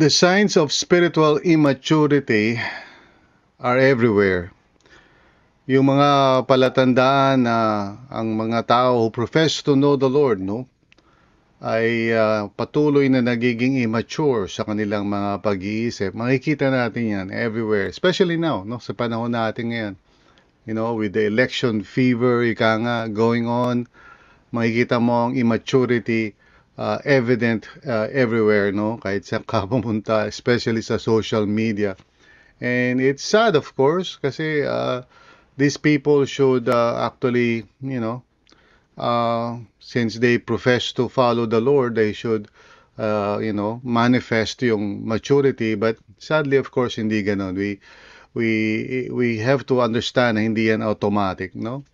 The signs of spiritual immaturity are everywhere. Yung mga palatandaan na ang mga tao who profess to know the Lord, no, ay uh, patuloy na nagiging immature sa kanilang mga pag-iisip. Makikita natin 'yan everywhere, especially now, no, sa panahon natin ngayon. You know, with the election fever, ika nga, going on, makikita mo ang immaturity uh, evident uh, everywhere, no? Kahit sa kapumunta, especially sa social media. And it's sad, of course, kasi uh, these people should uh, actually, you know, uh, since they profess to follow the Lord, they should, uh, you know, manifest yung maturity. But sadly, of course, hindi ganon. We, we, we have to understand hindi yan automatic, no?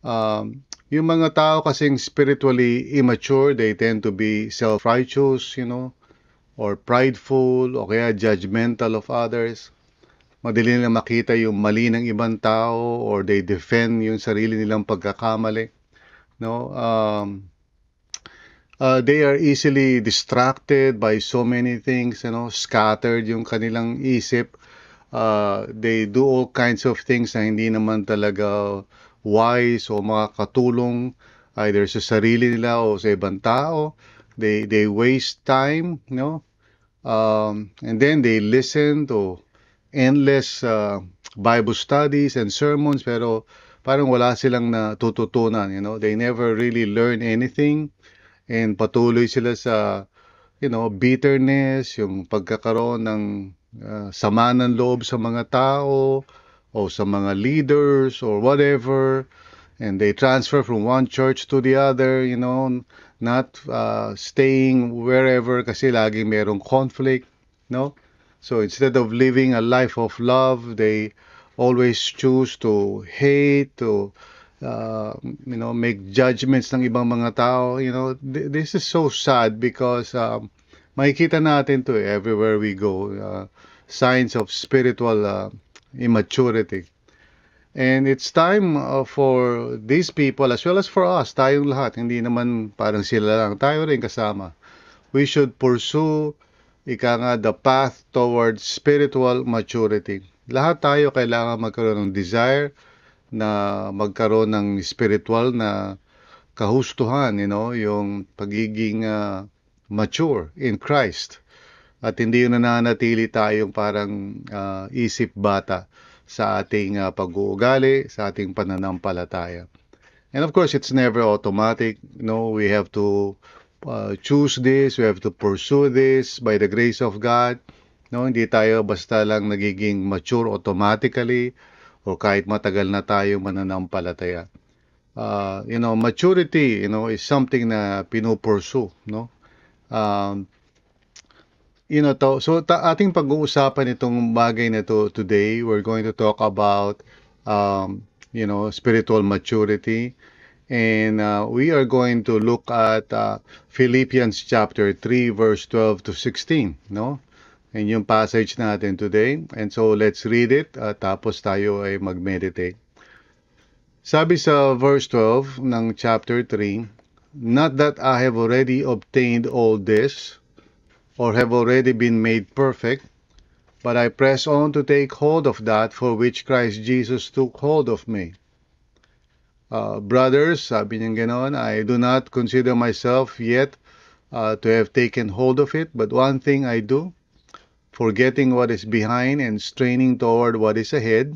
Um, yung mga tao kasing spiritually immature, they tend to be self-righteous, you know, or prideful, o kaya judgmental of others. Madali nilang makita yung mali ng ibang tao or they defend yung sarili nilang pagkakamali. No? Um, uh, they are easily distracted by so many things, you know, scattered yung kanilang isip. Uh, they do all kinds of things na hindi naman talaga uh, wise o mga katulong either sa sarili nila o sa ibang tao. They they waste time, you know? Um, and then they listen to endless uh, Bible studies and sermons pero parang wala silang natututunan, you know? They never really learn anything and patuloy sila sa you know, bitterness, yung pagkakaroon ng uh, sama ng loob sa mga tao, o sa mga leaders or whatever and they transfer from one church to the other you know not uh, staying wherever kasi laging mayroong conflict no so instead of living a life of love they always choose to hate to uh, you know make judgments ng ibang mga tao you know th- this is so sad because um, makikita natin to eh, everywhere we go uh, signs of spiritual uh, immaturity. And it's time uh, for these people as well as for us, tayong lahat, hindi naman parang sila lang, tayo rin kasama. We should pursue, ika nga, the path towards spiritual maturity. Lahat tayo kailangan magkaroon ng desire na magkaroon ng spiritual na kahustuhan, you know, yung pagiging uh, mature in Christ at hindi yung nananatili tayong parang uh, isip bata sa ating uh, pag-uugali, sa ating pananampalataya. And of course, it's never automatic. No, we have to uh, choose this, we have to pursue this by the grace of God. No, hindi tayo basta lang nagiging mature automatically o kahit matagal na tayo mananampalataya. Uh, you know, maturity, you know, is something na pinupursue, no? Um, you know to so ta- ating pag-uusapan itong bagay na to today we're going to talk about um, you know spiritual maturity and uh, we are going to look at uh, Philippians chapter 3 verse 12 to 16 no and yung passage natin today and so let's read it uh, tapos tayo ay magmeditate sabi sa verse 12 ng chapter 3 not that i have already obtained all this or have already been made perfect, but I press on to take hold of that for which Christ Jesus took hold of me. Uh, brothers, sabi niya ganoon, I do not consider myself yet uh, to have taken hold of it, but one thing I do, forgetting what is behind and straining toward what is ahead,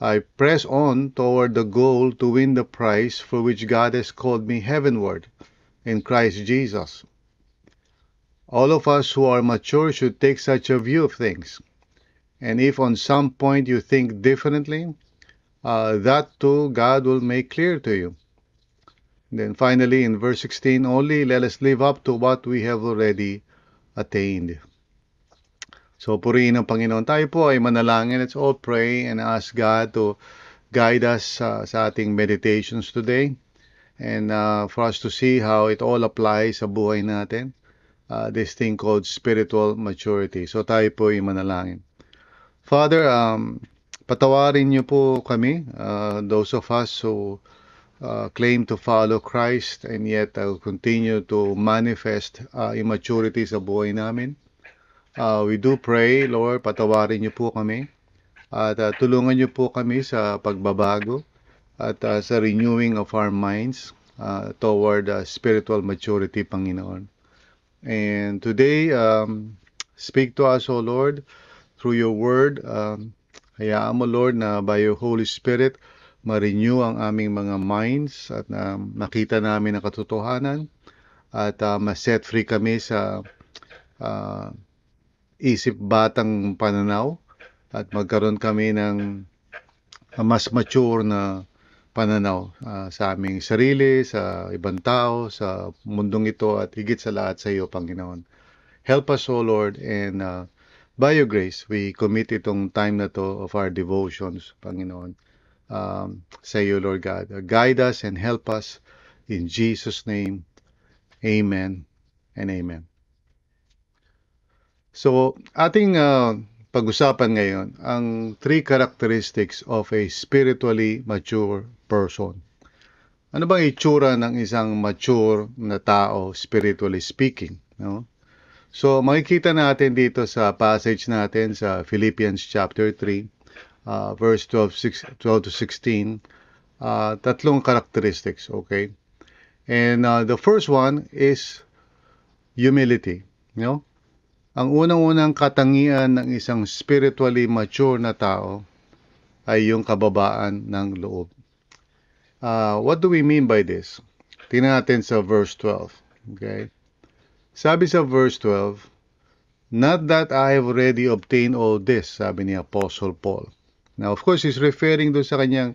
I press on toward the goal to win the prize for which God has called me heavenward in Christ Jesus. All of us who are mature should take such a view of things. And if on some point you think differently, uh, that too God will make clear to you. Then finally, in verse 16, only let us live up to what we have already attained. So, purihin ng Panginoon. Tayo po ay manalangin. Let's all pray and ask God to guide us uh, sa ating meditations today and uh, for us to see how it all applies sa buhay natin. uh, this thing called spiritual maturity. So tayo po ay manalangin. Father, um, patawarin niyo po kami, uh, those of us who uh, claim to follow Christ and yet uh, continue to manifest uh, immaturity sa buhay namin. Uh, we do pray, Lord, patawarin niyo po kami at uh, tulungan niyo po kami sa pagbabago at uh, sa renewing of our minds uh, toward uh, spiritual maturity, Panginoon. And today, um, speak to us, O Lord, through your word. Um, hayaan mo, Lord, na by your Holy Spirit, ma-renew ang aming mga minds at na um, makita namin ang katotohanan at uh, ma-set free kami sa uh, isip batang pananaw at magkaroon kami ng uh, mas mature na pananaw uh, sa aming sarili, sa ibang tao, sa mundong ito at higit sa lahat sa iyo, Panginoon. Help us, O Lord, and uh, by your grace, we commit itong time na to of our devotions, Panginoon, um, sa iyo, Lord God. guide us and help us in Jesus' name. Amen and amen. So, ating uh, pag-usapan ngayon ang three characteristics of a spiritually mature person. Ano bang itsura ng isang mature na tao spiritually speaking, no? So makikita natin dito sa passage natin sa Philippians chapter 3 uh, verse 12, to 16 uh, tatlong characteristics, okay? And uh, the first one is humility, you know? Ang unang-unang katangian ng isang spiritually mature na tao ay yung kababaan ng loob. Uh, what do we mean by this? Tingnan natin sa verse 12. Okay? Sabi sa verse 12, Not that I have already obtained all this, sabi ni Apostle Paul. Now, of course, he's referring doon sa kanyang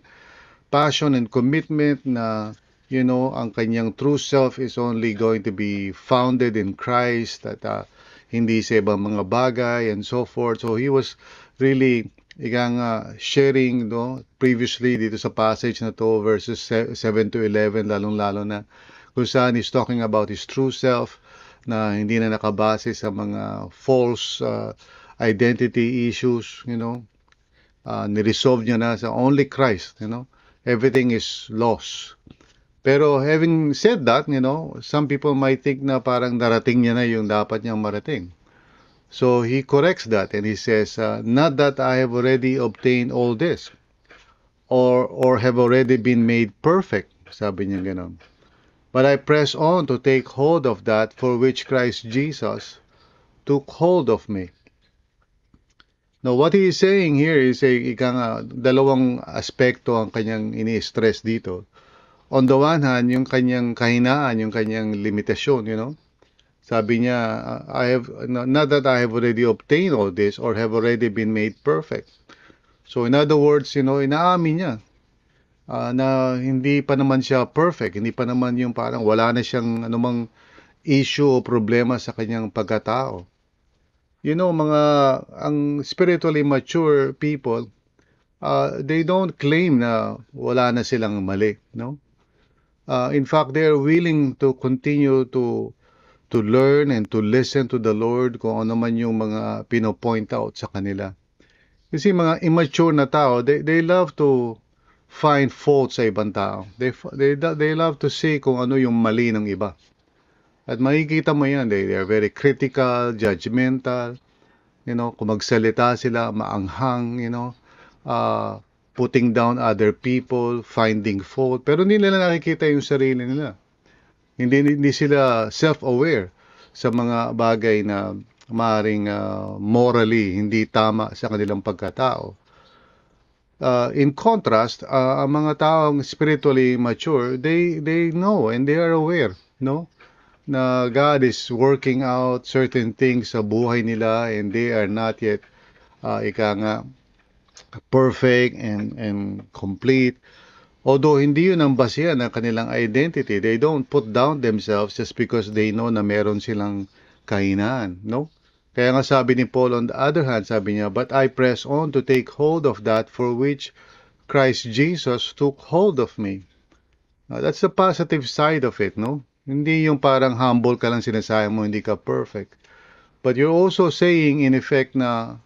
passion and commitment na you know, ang kanyang true self is only going to be founded in Christ at uh, hindi sa ibang mga bagay and so forth. So he was really igang uh, sharing no previously dito sa passage na to verses 7 to 11 lalong-lalo na kung saan he's talking about his true self na hindi na nakabase sa mga false uh, identity issues, you know. Uh, ni-resolve niya na sa only Christ, you know. Everything is lost. Pero having said that, you know, some people might think na parang darating niya na yung dapat niyang marating. So he corrects that and he says, uh, not that I have already obtained all this or or have already been made perfect, sabi niya ganun. But I press on to take hold of that for which Christ Jesus took hold of me. Now, what he is saying here is, a, eh, ikang, nga, dalawang aspekto ang kanyang ini-stress dito on the one hand, yung kanyang kahinaan, yung kanyang limitasyon, you know. Sabi niya, I have not that I have already obtained all this or have already been made perfect. So in other words, you know, inaamin niya uh, na hindi pa naman siya perfect, hindi pa naman yung parang wala na siyang anumang issue o problema sa kanyang pagkatao. You know, mga ang spiritually mature people, uh, they don't claim na wala na silang mali, no? Uh, in fact, they are willing to continue to to learn and to listen to the Lord kung ano man yung mga pino-point out sa kanila. Kasi mga immature na tao, they, they love to find fault sa ibang tao. They, they, they love to see kung ano yung mali ng iba. At makikita mo yan, they, they are very critical, judgmental, you know, kung magsalita sila, maanghang, you know, uh, putting down other people, finding fault, pero hindi nila nakikita yung sarili nila. Hindi, hindi sila self-aware sa mga bagay na maaring uh, morally hindi tama sa kanilang pagkatao. Uh, in contrast, uh, ang mga taong spiritually mature, they they know and they are aware, no? Na God is working out certain things sa buhay nila and they are not yet uh, ika nga perfect and, and complete. Although hindi yun ang basihan ng kanilang identity, they don't put down themselves just because they know na meron silang kahinaan, no? Kaya nga sabi ni Paul on the other hand, sabi niya, But I press on to take hold of that for which Christ Jesus took hold of me. Now, that's the positive side of it, no? Hindi yung parang humble ka lang sinasabi mo, hindi ka perfect. But you're also saying in effect na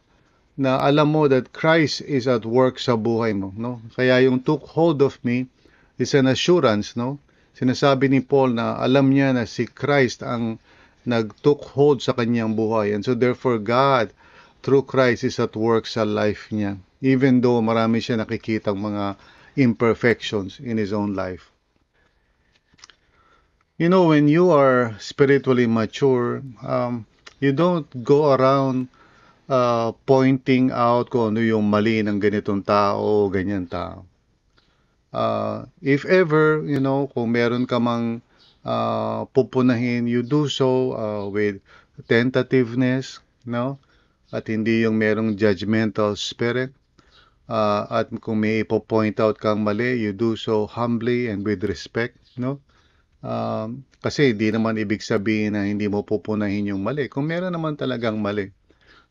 na alam mo that Christ is at work sa buhay mo, no? Kaya yung took hold of me is an assurance, no? Sinasabi ni Paul na alam niya na si Christ ang nag-took hold sa kanyang buhay. And so therefore God through Christ is at work sa life niya. Even though marami siya nakikitang mga imperfections in his own life. You know, when you are spiritually mature, um, you don't go around uh, pointing out kung ano yung mali ng ganitong tao, ganyan tao. Uh, if ever, you know, kung meron ka mang uh, pupunahin, you do so uh, with tentativeness, no? At hindi yung merong judgmental spirit. Uh, at kung may ipo out kang mali, you do so humbly and with respect, no? Um, kasi hindi naman ibig sabihin na hindi mo pupunahin yung mali. Kung meron naman talagang mali,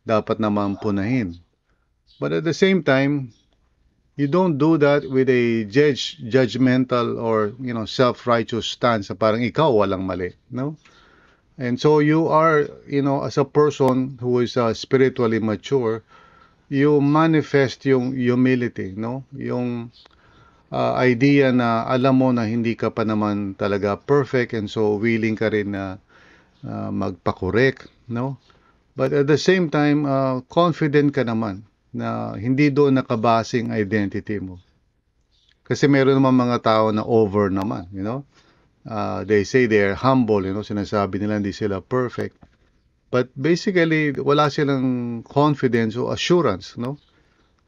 dapat naman punahin. But at the same time, you don't do that with a judge judgmental or you know self-righteous stance parang ikaw walang mali no and so you are you know as a person who is uh, spiritually mature you manifest yung humility no yung uh, idea na alam mo na hindi ka pa naman talaga perfect and so willing ka rin na uh, magpakorek no But at the same time, uh, confident ka naman na hindi doon nakabasing identity mo. Kasi meron naman mga tao na over naman, you know. Uh, they say they're humble, you know, sinasabi nila hindi sila perfect. But basically, wala silang confidence o assurance, no?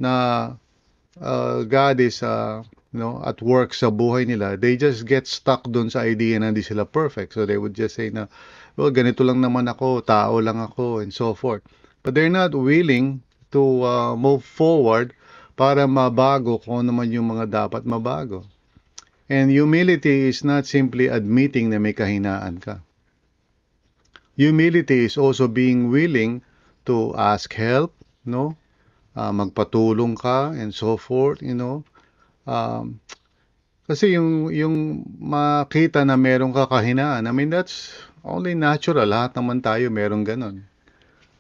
Na uh, God is uh, no at work sa buhay nila they just get stuck doon sa idea na hindi sila perfect so they would just say na well ganito lang naman ako tao lang ako and so forth but they're not willing to uh, move forward para mabago kung ano man yung mga dapat mabago and humility is not simply admitting na may kahinaan ka humility is also being willing to ask help no uh, magpatulong ka and so forth you know Um, kasi yung, yung makita na merong kakahinaan, kahinaan, I mean, that's only natural. Lahat naman tayo merong ganon.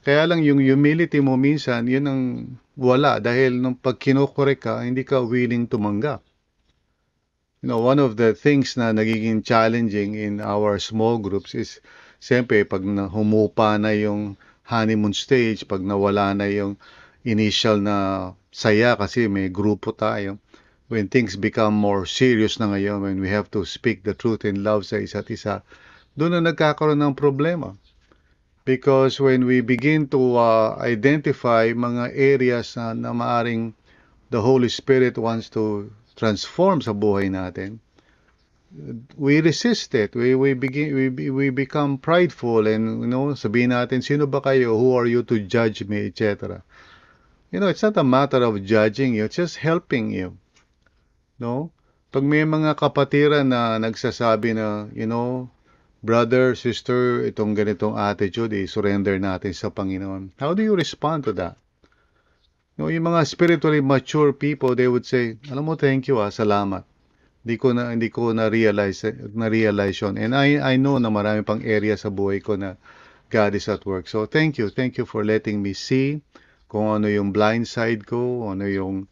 Kaya lang yung humility mo minsan, yun ang wala. Dahil nung pag kinokorek ka, hindi ka willing tumanggap. You know, one of the things na nagiging challenging in our small groups is, siyempre, pag humupa na yung honeymoon stage, pag nawala na yung initial na saya kasi may grupo tayo, when things become more serious na ngayon, when we have to speak the truth in love sa isa't isa, doon na nagkakaroon ng problema. Because when we begin to uh, identify mga areas na, na maaring the Holy Spirit wants to transform sa buhay natin, we resist it. We, we, begin, we, we become prideful and you know, sabihin natin, sino ba kayo? Who are you to judge me? Etc. You know, it's not a matter of judging you, it's just helping you no? Pag may mga kapatiran na nagsasabi na, you know, brother, sister, itong ganitong attitude, i-surrender natin sa Panginoon. How do you respond to that? No, yung mga spiritually mature people, they would say, alam mo, thank you ah, salamat. Hindi ko na hindi ko na realize na realize yon. And I I know na marami pang area sa buhay ko na God is at work. So thank you. Thank you for letting me see kung ano yung blind side ko, ano yung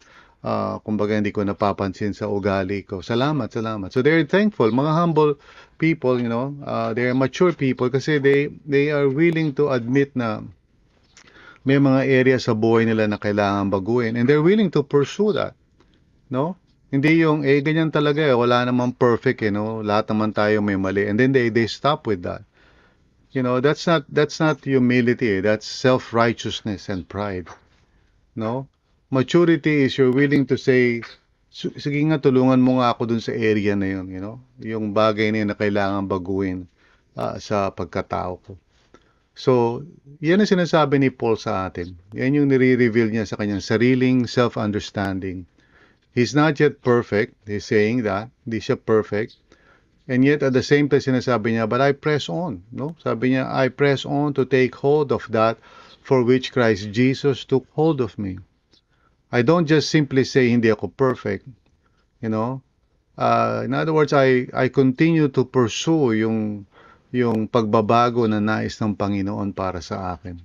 uh, kumbaga hindi ko napapansin sa ugali ko. Salamat, salamat. So they're thankful, mga humble people, you know, uh, ah, they are mature people kasi they they are willing to admit na may mga area sa buhay nila na kailangan baguhin and they're willing to pursue that. No? Hindi yung eh ganyan talaga eh, wala namang perfect eh, no? Lahat naman tayo may mali. And then they they stop with that. You know, that's not that's not humility, eh. that's self-righteousness and pride. No? maturity is you're willing to say, sige nga tulungan mo nga ako dun sa area na yun, you know? Yung bagay na yun na kailangan baguhin uh, sa pagkatao ko. So, yan ang sinasabi ni Paul sa atin. Yan yung nire-reveal niya sa kanyang sariling self-understanding. He's not yet perfect. He's saying that. Hindi siya perfect. And yet, at the same time, sinasabi niya, but I press on. No? Sabi niya, I press on to take hold of that for which Christ Jesus took hold of me. I don't just simply say hindi ako perfect. You know? Uh, in other words, I I continue to pursue yung yung pagbabago na nais ng Panginoon para sa akin.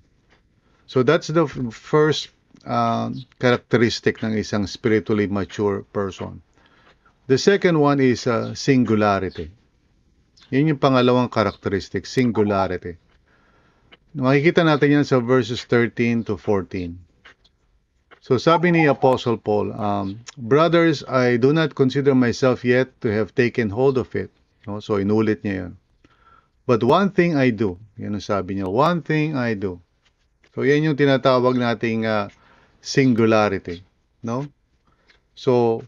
So that's the first uh, characteristic ng isang spiritually mature person. The second one is uh, singularity. Yun yung pangalawang characteristic, singularity. Makikita natin yan sa verses 13 to 14. So sabi ni Apostle Paul, um, Brothers, I do not consider myself yet to have taken hold of it. No? So inulit niya yan. But one thing I do, yan ang sabi niya, one thing I do. So yan yung tinatawag nating uh, singularity. No? So,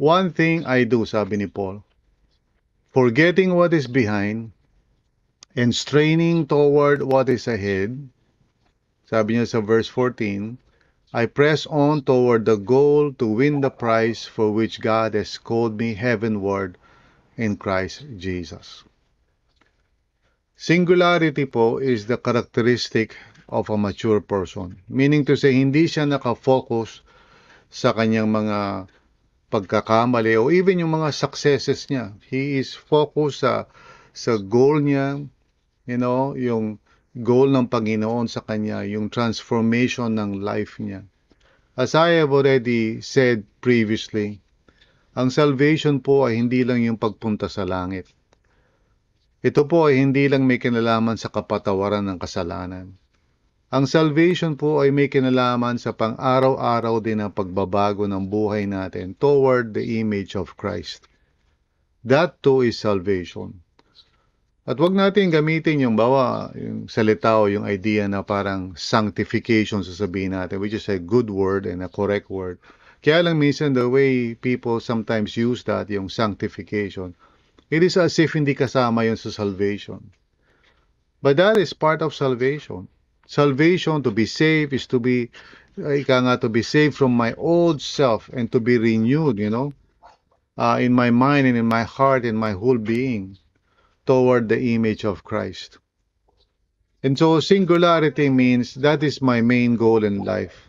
one thing I do, sabi ni Paul, forgetting what is behind and straining toward what is ahead, sabi niya sa verse 14, I press on toward the goal to win the prize for which God has called me heavenward in Christ Jesus. Singularity po is the characteristic of a mature person. Meaning to say, hindi siya nakafocus sa kanyang mga pagkakamali o even yung mga successes niya. He is focused sa, sa goal niya, you know, yung goal ng Panginoon sa kanya, yung transformation ng life niya. As I have already said previously, ang salvation po ay hindi lang yung pagpunta sa langit. Ito po ay hindi lang may kinalaman sa kapatawaran ng kasalanan. Ang salvation po ay may kinalaman sa pang-araw-araw din ang pagbabago ng buhay natin toward the image of Christ. That too is salvation. At wag natin gamitin yung bawa, yung salita o yung idea na parang sanctification sasabihin natin, which is a good word and a correct word. Kaya lang minsan the way people sometimes use that, yung sanctification, it is as if hindi kasama yun sa salvation. But that is part of salvation. Salvation, to be saved, is to be, uh, ika nga, to be saved from my old self and to be renewed, you know, uh, in my mind and in my heart and my whole being toward the image of Christ. And so singularity means that is my main goal in life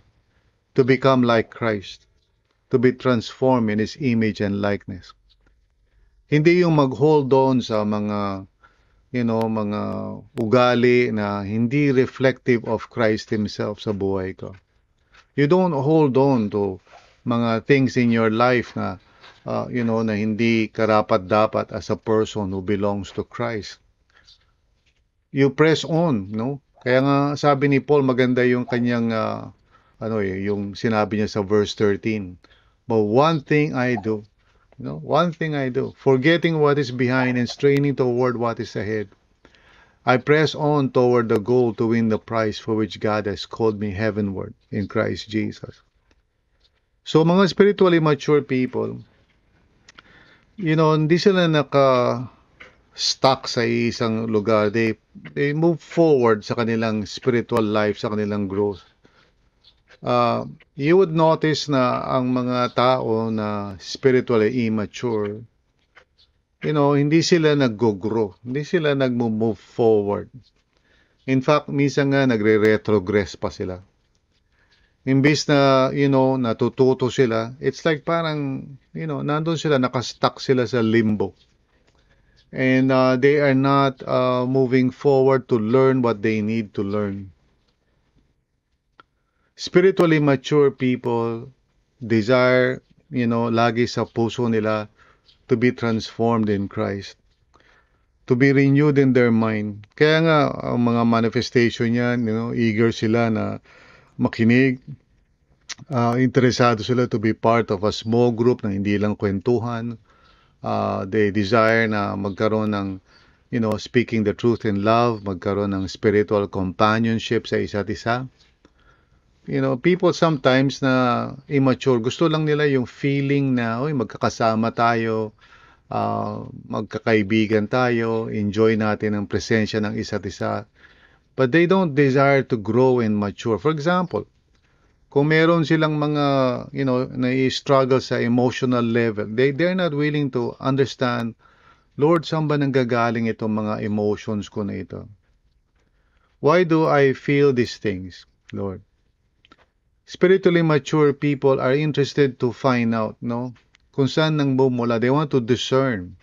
to become like Christ, to be transformed in His image and likeness. Hindi yung mag-hold on sa mga, you know, mga ugali na hindi reflective of Christ Himself sa buhay ko. You don't hold on to mga things in your life na uh, you know, na hindi karapat-dapat as a person who belongs to Christ. You press on, no? Kaya nga sabi ni Paul maganda yung kanyang uh, ano eh, yung sinabi niya sa verse 13. But one thing I do, you know, one thing I do, forgetting what is behind and straining toward what is ahead. I press on toward the goal to win the prize for which God has called me heavenward in Christ Jesus. So mga spiritually mature people, you know, hindi sila naka stuck sa isang lugar. They, they move forward sa kanilang spiritual life, sa kanilang growth. Uh, you would notice na ang mga tao na spiritually immature, you know, hindi sila nag-grow. Hindi sila nag-move forward. In fact, minsan nga nagre-retrogress pa sila imbis na you know natututo sila it's like parang you know nandoon sila nakastuck sila sa limbo and uh, they are not uh, moving forward to learn what they need to learn spiritually mature people desire you know lagi sa puso nila to be transformed in Christ to be renewed in their mind kaya nga ang mga manifestation niyan you know eager sila na makinig. Uh, interesado sila to be part of a small group na hindi lang kwentuhan. Uh, they desire na magkaroon ng you know, speaking the truth in love, magkaroon ng spiritual companionship sa isa't isa. You know, people sometimes na immature, gusto lang nila yung feeling na, oy, magkakasama tayo, uh, magkakaibigan tayo, enjoy natin ang presensya ng isa't isa but they don't desire to grow and mature. For example, kung meron silang mga, you know, nai-struggle sa emotional level, they, they're not willing to understand, Lord, saan ba nanggagaling itong mga emotions ko na ito? Why do I feel these things, Lord? Spiritually mature people are interested to find out, no? Kung saan nang bumula. They want to discern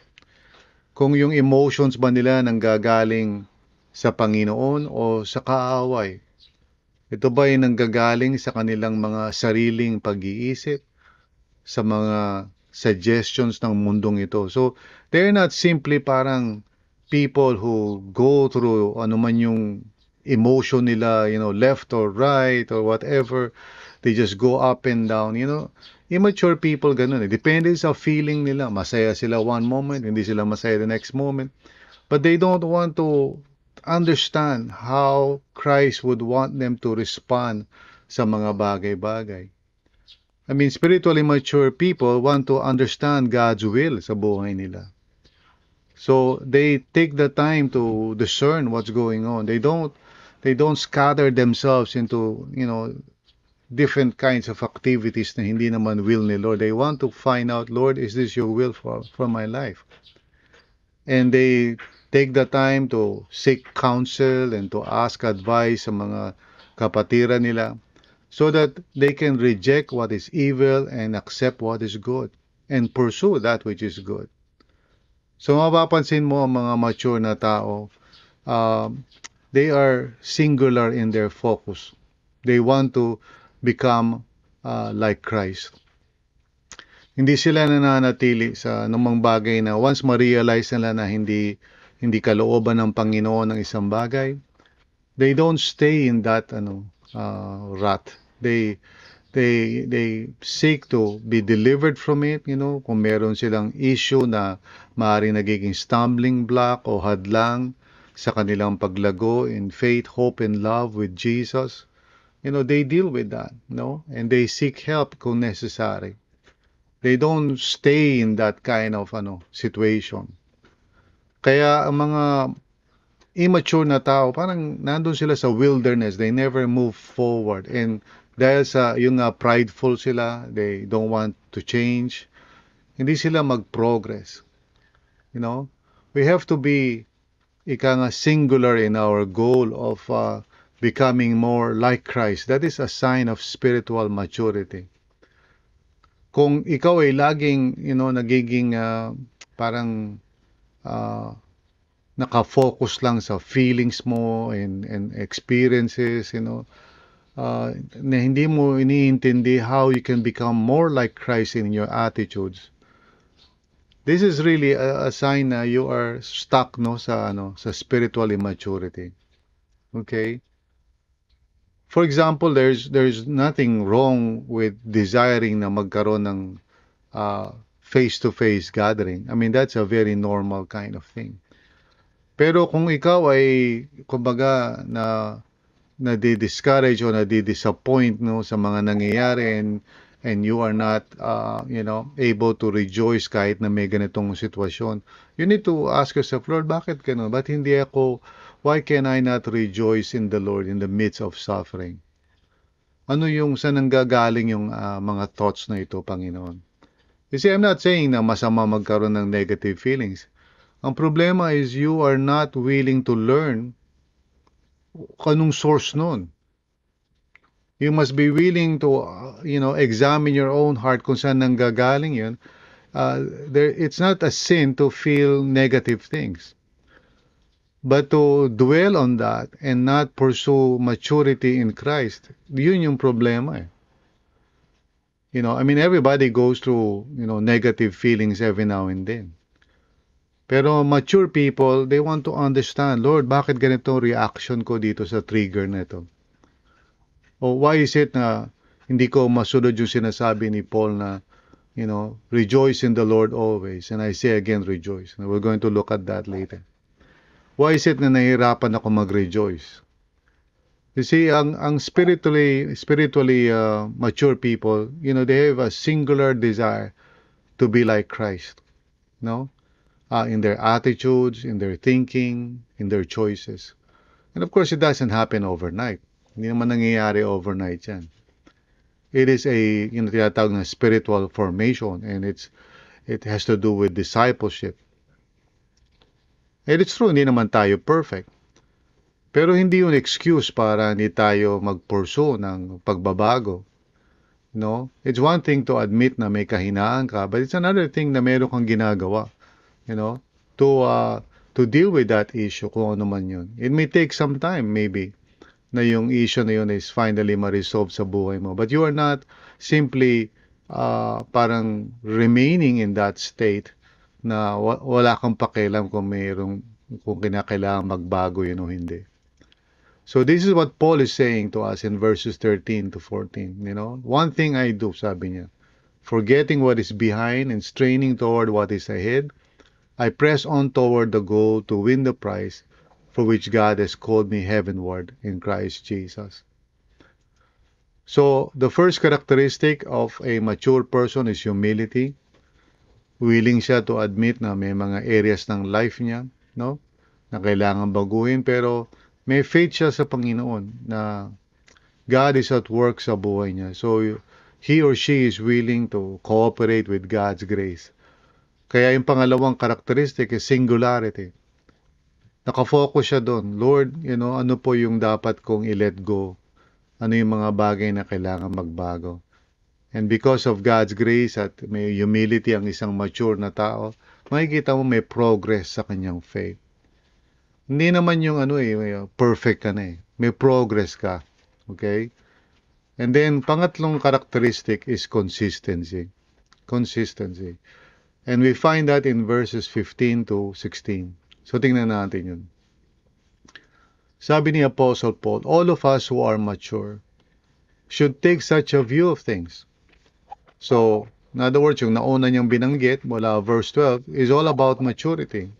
kung yung emotions ba nila nanggagaling sa Panginoon o sa kaaway? Ito ba ay nanggagaling sa kanilang mga sariling pag-iisip, sa mga suggestions ng mundong ito? So, they're not simply parang people who go through ano yung emotion nila, you know, left or right or whatever. They just go up and down, you know. Immature people, ganun eh. Depende sa feeling nila. Masaya sila one moment, hindi sila masaya the next moment. But they don't want to understand how Christ would want them to respond sa mga bagay-bagay. I mean, spiritually mature people want to understand God's will sa buhay nila. So they take the time to discern what's going on. They don't they don't scatter themselves into, you know, different kinds of activities na hindi naman will ni Lord. They want to find out, Lord, is this your will for, for my life? And they Take the time to seek counsel and to ask advice sa mga kapatiran nila so that they can reject what is evil and accept what is good and pursue that which is good. So mapapansin mo ang mga mature na tao, uh, they are singular in their focus. They want to become uh, like Christ. Hindi sila nananatili sa anumang bagay na once ma-realize nila na hindi hindi kalooban ng Panginoon ng isang bagay, they don't stay in that ano uh, rut. They they they seek to be delivered from it, you know, kung meron silang issue na maari nagiging stumbling block o hadlang sa kanilang paglago in faith, hope, and love with Jesus. You know, they deal with that, no? And they seek help kung necessary. They don't stay in that kind of ano, situation. Kaya ang mga immature na tao, parang nandun sila sa wilderness. They never move forward. And dahil sa yung uh, prideful sila, they don't want to change. Hindi sila mag-progress. You know, we have to be ika nga singular in our goal of uh, becoming more like Christ. That is a sign of spiritual maturity. Kung ikaw ay laging, you know, nagiging uh, parang uh, naka-focus lang sa feelings mo and, and experiences, you know, uh, na hindi mo iniintindi how you can become more like Christ in your attitudes. This is really a, a sign na you are stuck no sa ano sa spiritual immaturity. Okay? For example, there's there's nothing wrong with desiring na magkaroon ng uh, face to face gathering. I mean, that's a very normal kind of thing. Pero kung ikaw ay kumbaga na na discourage o na disappoint no sa mga nangyayari and and you are not uh, you know able to rejoice kahit na may ganitong sitwasyon you need to ask yourself Lord bakit ganun but hindi ako why can I not rejoice in the Lord in the midst of suffering ano yung saan nanggagaling yung uh, mga thoughts na ito Panginoon see, I'm not saying na masama magkaroon ng negative feelings. Ang problema is you are not willing to learn kanong source nun. You must be willing to, uh, you know, examine your own heart kung saan nanggagaling yun. Uh, there, it's not a sin to feel negative things. But to dwell on that and not pursue maturity in Christ, yun yung problema eh. You know, I mean, everybody goes through, you know, negative feelings every now and then. Pero mature people, they want to understand, Lord, bakit ganito reaction ko dito sa trigger na ito? O oh, why is it na hindi ko masunod yung sinasabi ni Paul na, you know, rejoice in the Lord always. And I say again, rejoice. And we're going to look at that later. Why is it na nahihirapan ako mag-rejoice? You see, ang, ang spiritually spiritually uh, mature people, you know, they have a singular desire to be like Christ. no, uh, in their attitudes, in their thinking, in their choices. And of course, it doesn't happen overnight. Hindi naman nangyayari overnight yan. It is a, you know, tinatawag na spiritual formation and it's, it has to do with discipleship. And it's true, hindi naman tayo perfect. Pero hindi yun excuse para hindi tayo magpurso ng pagbabago. No? It's one thing to admit na may kahinaan ka, but it's another thing na meron kang ginagawa. You know? To, uh, to deal with that issue, kung ano man yun. It may take some time, maybe, na yung issue na yun is finally ma-resolve sa buhay mo. But you are not simply uh, parang remaining in that state na wala kang pakialam kung mayroong kung kinakailangan magbago yun o hindi. So this is what Paul is saying to us in verses 13 to 14, you know. One thing I do, sabi niya, forgetting what is behind and straining toward what is ahead, I press on toward the goal to win the prize for which God has called me heavenward in Christ Jesus. So, the first characteristic of a mature person is humility. Willing siya to admit na may mga areas ng life niya, no? Na kailangan baguhin pero may faith siya sa Panginoon na God is at work sa buhay niya. So, he or she is willing to cooperate with God's grace. Kaya yung pangalawang karakteristik is singularity. Nakafocus siya doon. Lord, you know, ano po yung dapat kong i-let go? Ano yung mga bagay na kailangan magbago? And because of God's grace at may humility ang isang mature na tao, makikita mo may progress sa kanyang faith hindi naman yung ano eh, uh, perfect ka na eh. May progress ka. Okay? And then, pangatlong characteristic is consistency. Consistency. And we find that in verses 15 to 16. So, tingnan natin yun. Sabi ni Apostle Paul, all of us who are mature should take such a view of things. So, in other words, yung nauna niyang binanggit mula verse 12 is all about maturity.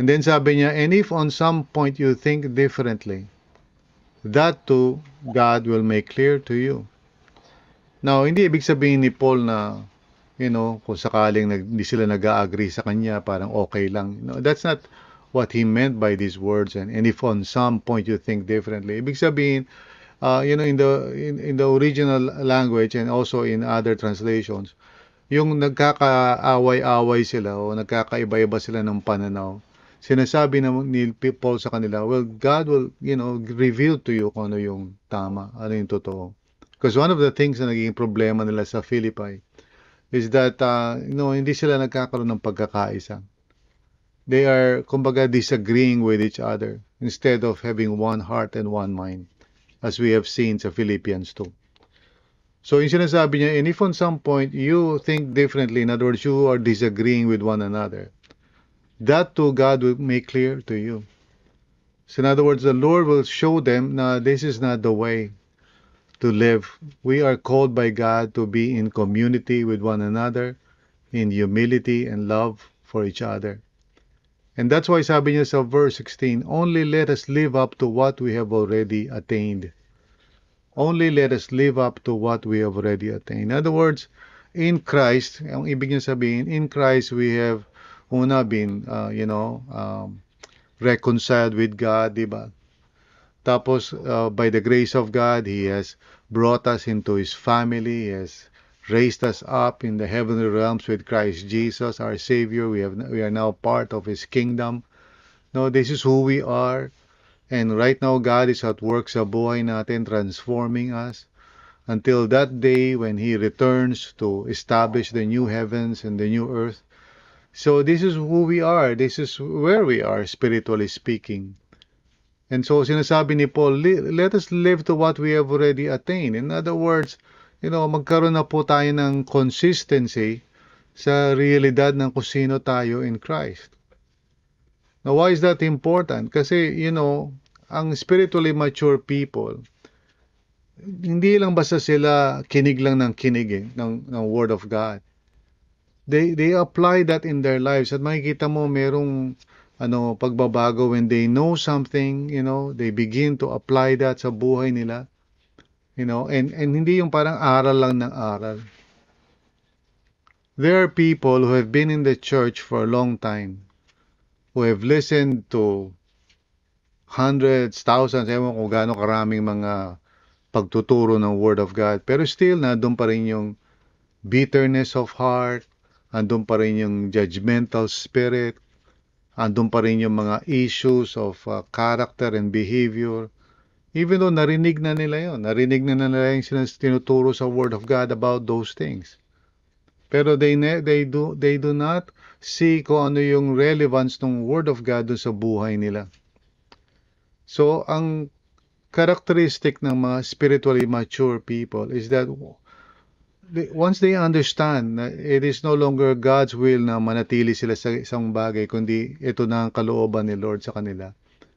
And then sabi niya, and if on some point you think differently, that too God will make clear to you. Now, hindi ibig sabihin ni Paul na, you know, kung sakaling nag, hindi sila nag-agree sa kanya, parang okay lang. No, that's not what he meant by these words. And, and if on some point you think differently, ibig sabihin, uh, you know, in the, in, in the original language and also in other translations, yung nagkakaaway-away sila o nagkakaiba-iba sila ng pananaw, sinasabi na ni Paul sa kanila, well, God will, you know, reveal to you kung ano yung tama, ano yung totoo. Because one of the things na naging problema nila sa Philippi is that, uh, you know, hindi sila nagkakaroon ng pagkakaisa. They are, kumbaga, disagreeing with each other instead of having one heart and one mind, as we have seen sa Philippians 2. So, yung sinasabi niya, and if on some point you think differently, in other words, you are disagreeing with one another, That too God will make clear to you. So in other words, the Lord will show them, now this is not the way to live. We are called by God to be in community with one another, in humility and love for each other. And that's why sabi niya sa verse 16, Only let us live up to what we have already attained. Only let us live up to what we have already attained. In other words, in Christ, ang ibig niya sabihin, in Christ we have una been uh, you know um, reconciled with God, di ba? Tapos uh, by the grace of God, he has brought us into his family, he has raised us up in the heavenly realms with Christ Jesus, our savior. We have we are now part of his kingdom. No, this is who we are. And right now God is at work sa buhay natin transforming us until that day when he returns to establish the new heavens and the new earth So this is who we are. This is where we are, spiritually speaking. And so sinasabi ni Paul, let us live to what we have already attained. In other words, you know, magkaroon na po tayo ng consistency sa realidad ng kusino tayo in Christ. Now, why is that important? Kasi, you know, ang spiritually mature people, hindi lang basta sila kinig lang ng kinig eh, ng, ng Word of God they they apply that in their lives at makikita mo merong ano pagbabago when they know something you know they begin to apply that sa buhay nila you know and and hindi yung parang aral lang ng aral there are people who have been in the church for a long time who have listened to hundreds thousands ewan ko gaano karaming mga pagtuturo ng word of God pero still na doon pa rin yung bitterness of heart andun pa rin yung judgmental spirit, andun pa rin yung mga issues of uh, character and behavior. Even though narinig na nila yon, narinig na nila yung tinuturo sa Word of God about those things. Pero they, they, do, they do not see kung ano yung relevance ng Word of God sa buhay nila. So, ang characteristic ng mga spiritually mature people is that once they understand na it is no longer God's will na manatili sila sa isang bagay, kundi ito na ang kalooban ni Lord sa kanila,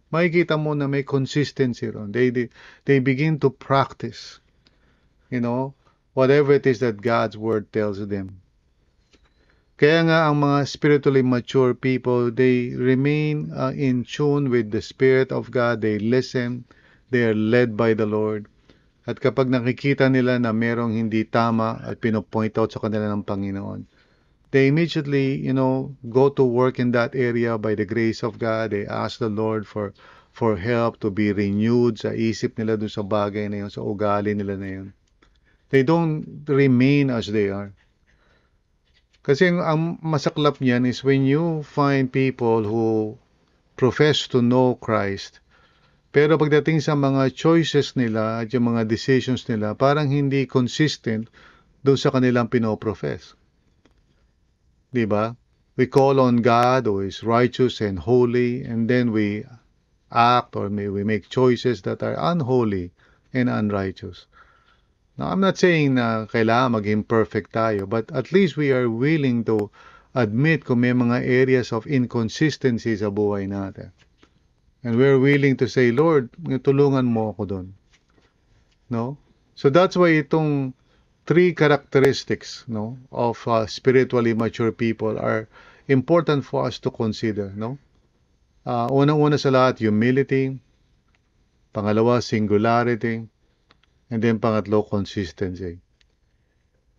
makikita mo na may consistency ron. They, they, they begin to practice, you know, whatever it is that God's Word tells them. Kaya nga ang mga spiritually mature people, they remain uh, in tune with the Spirit of God. They listen. They are led by the Lord. At kapag nakikita nila na merong hindi tama at pinopoint out sa kanila ng Panginoon, they immediately, you know, go to work in that area by the grace of God. They ask the Lord for for help to be renewed sa isip nila dun sa bagay na yun, sa ugali nila na yun. They don't remain as they are. Kasi ang, ang masaklap niyan is when you find people who profess to know Christ, pero pagdating sa mga choices nila at yung mga decisions nila, parang hindi consistent doon sa kanilang pinoprofess. Di ba? We call on God who is righteous and holy and then we act or may we make choices that are unholy and unrighteous. Now, I'm not saying na kailangan maging perfect tayo, but at least we are willing to admit kung may mga areas of inconsistency sa buhay natin. And we're willing to say, Lord, tulungan mo ako doon. No? So that's why itong three characteristics no of uh, spiritually mature people are important for us to consider no uh, unang-una sa lahat humility pangalawa singularity and then pangatlo consistency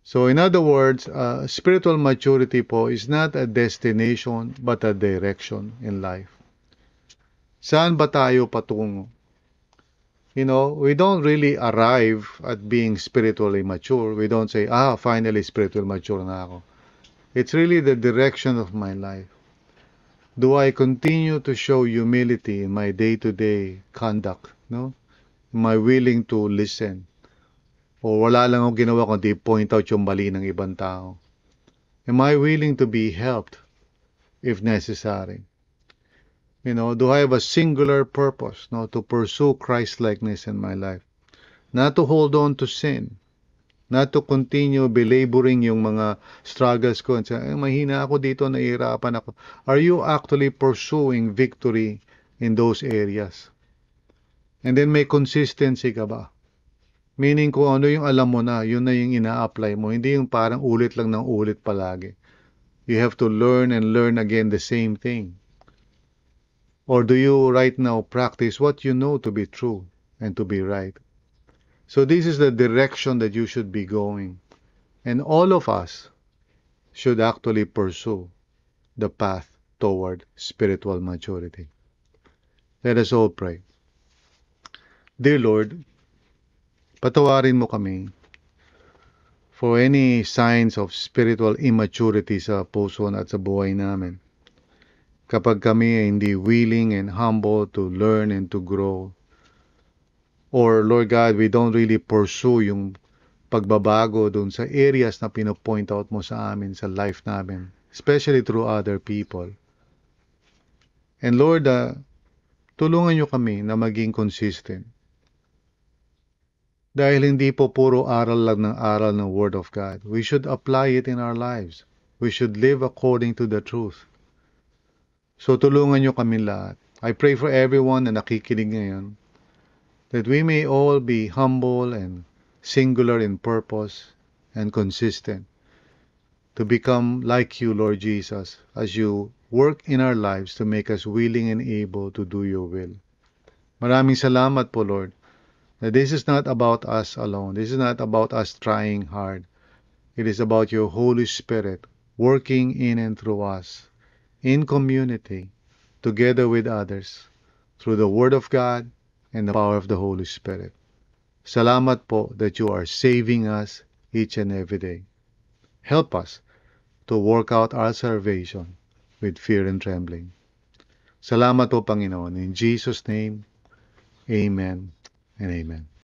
so in other words uh, spiritual maturity po is not a destination but a direction in life Saan ba tayo patungo? You know, we don't really arrive at being spiritually mature. We don't say, ah, finally spiritual mature na ako. It's really the direction of my life. Do I continue to show humility in my day-to-day -day conduct? No? Am I willing to listen? O wala lang akong ginawa kundi point out yung mali ng ibang tao? Am I willing to be helped if necessary? you know, do I have a singular purpose, no, to pursue Christ likeness in my life? Not to hold on to sin, not to continue belaboring yung mga struggles ko and say, eh, mahina ako dito, nahihirapan ako. Are you actually pursuing victory in those areas? And then may consistency ka ba? Meaning ko ano yung alam mo na, yun na yung ina-apply mo. Hindi yung parang ulit lang ng ulit palagi. You have to learn and learn again the same thing. Or do you right now practice what you know to be true and to be right? So, this is the direction that you should be going. And all of us should actually pursue the path toward spiritual maturity. Let us all pray. Dear Lord, patawarin mo kami for any signs of spiritual immaturity sa puso at sa buhay namin. kapag kami ay hindi willing and humble to learn and to grow. Or Lord God, we don't really pursue yung pagbabago doon sa areas na pinopoint out mo sa amin, sa life namin, especially through other people. And Lord, uh, tulungan nyo kami na maging consistent. Dahil hindi po puro aral lang ng aral ng Word of God. We should apply it in our lives. We should live according to the truth. So tulungan niyo kami lahat. I pray for everyone na nakikinig ngayon that we may all be humble and singular in purpose and consistent to become like you, Lord Jesus, as you work in our lives to make us willing and able to do your will. Maraming salamat po, Lord, that this is not about us alone. This is not about us trying hard. It is about your Holy Spirit working in and through us in community together with others through the Word of God and the power of the Holy Spirit. Salamat po that you are saving us each and every day. Help us to work out our salvation with fear and trembling. Salamat po Panginoon. In Jesus' name, Amen and Amen.